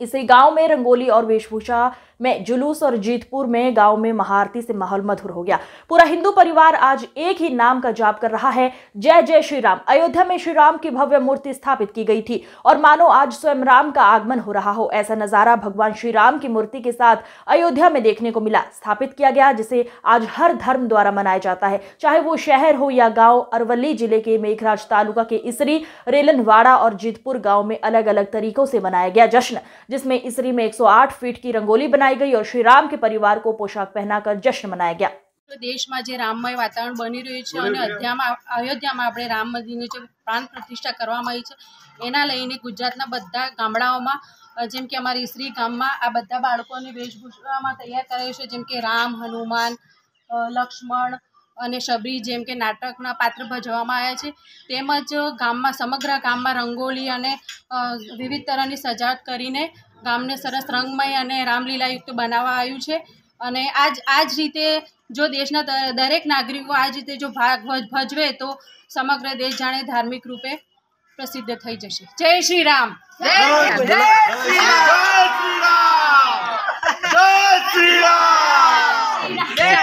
इसे गांव में रंगोली और वेशभूषा में जुलूस और जीतपुर में गांव में महाआरती से माहौल मधुर हो गया पूरा हिंदू परिवार आज एक ही नाम का जाप कर रहा है जय जय श्री राम अयोध्या में श्री राम की भव्य मूर्ति स्थापित की गई थी और मानो आज स्वयं राम का आगमन हो रहा हो ऐसा नजारा भगवान श्री राम की मूर्ति के साथ अयोध्या में देखने को मिला स्थापित किया गया जिसे आज हर धर्म द्वारा मनाया जाता है चाहे वो शहर हो या गाँव अरवली जिले के मेघराज तालुका के इसरी रेलनवाड़ा और जीतपुर गाँव में अलग अलग तरीकों से मनाया गया जश्न जिसमें इसरी में एक फीट की रंगोली बनाई આઈ ગયો શ્રીરામ કે પરિવાર કો પોશાક પહેના કર જશ્ન મનાયા ગયા. આ દેશમાં જે રામમય વાતાવરણ બની રહ્યું છે અને અધ્યામાં આયોધ્યામાં આપણે રામજીને જે પ્રાણ પ્રતિષ્ઠા કરવામાં આવી છે એના લઈને ગુજરાતના બધા ગામડાઓમાં જેમ કે અમારી શ્રી ગામમાં આ બધા બાળકોને વેશભૂષામાં તૈયાર કરાય છે જેમ કે રામ, હનુમાન, लक्ष्मण અને શબરી જેમ કે નાટકના પાત્ર ભજવવામાં આવ્યા છે તેમ જ ગામમાં સમગ્ર ગામમાં રંગોળી અને વિવિધ તરહની સજાવટ કરીને ગામને સરસ રંગમય અને રામલીલાયુક્ત બનાવવા આવ્યું છે અને આજ આ જ રીતે જો દેશના દરેક નાગરિકો આ રીતે જો ભાગ ભજવે તો સમગ્ર દેશ જાણે ધાર્મિક રૂપે પ્રસિદ્ધ થઈ જશે જય શ્રી રામ જય શ્રી રામ